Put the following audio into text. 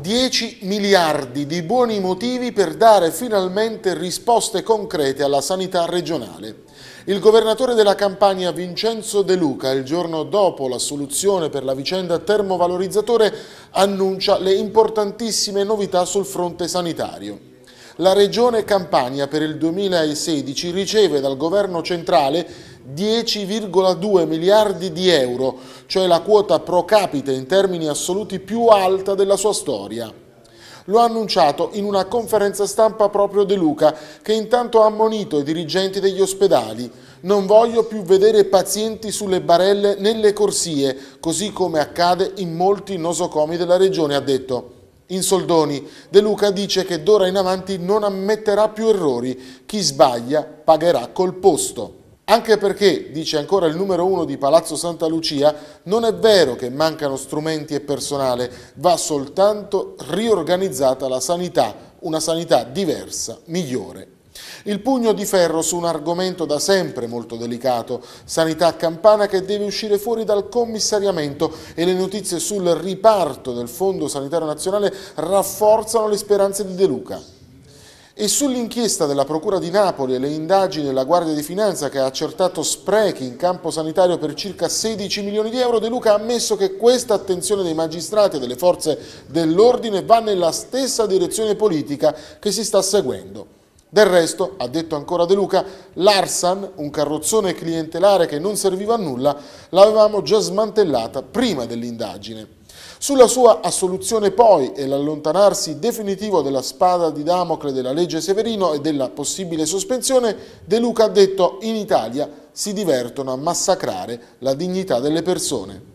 10 miliardi di buoni motivi per dare finalmente risposte concrete alla sanità regionale. Il governatore della Campania Vincenzo De Luca, il giorno dopo la soluzione per la vicenda termovalorizzatore, annuncia le importantissime novità sul fronte sanitario la Regione Campania per il 2016 riceve dal Governo centrale 10,2 miliardi di euro, cioè la quota pro capite in termini assoluti più alta della sua storia. Lo ha annunciato in una conferenza stampa proprio De Luca, che intanto ha ammonito i dirigenti degli ospedali. Non voglio più vedere pazienti sulle barelle nelle corsie, così come accade in molti nosocomi della regione, ha detto. In soldoni, De Luca dice che d'ora in avanti non ammetterà più errori, chi sbaglia pagherà col posto. Anche perché, dice ancora il numero uno di Palazzo Santa Lucia, non è vero che mancano strumenti e personale, va soltanto riorganizzata la sanità, una sanità diversa, migliore il pugno di ferro su un argomento da sempre molto delicato, sanità campana che deve uscire fuori dal commissariamento e le notizie sul riparto del Fondo Sanitario Nazionale rafforzano le speranze di De Luca. E sull'inchiesta della Procura di Napoli e le indagini della Guardia di Finanza che ha accertato sprechi in campo sanitario per circa 16 milioni di euro, De Luca ha ammesso che questa attenzione dei magistrati e delle forze dell'ordine va nella stessa direzione politica che si sta seguendo. Del resto, ha detto ancora De Luca, l'Arsan, un carrozzone clientelare che non serviva a nulla, l'avevamo già smantellata prima dell'indagine. Sulla sua assoluzione poi e l'allontanarsi definitivo della spada di Damocle della legge Severino e della possibile sospensione, De Luca ha detto in Italia si divertono a massacrare la dignità delle persone.